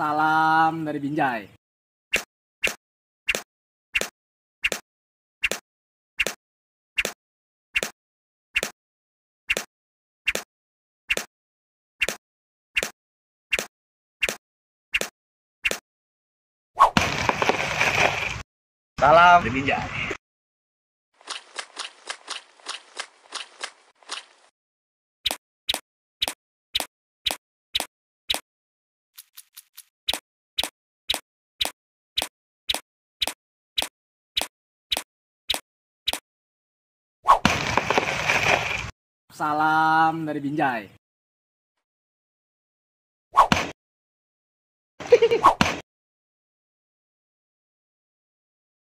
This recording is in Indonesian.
Salam dari Binjai. Salam dari Binjai. Salam dari Binjai.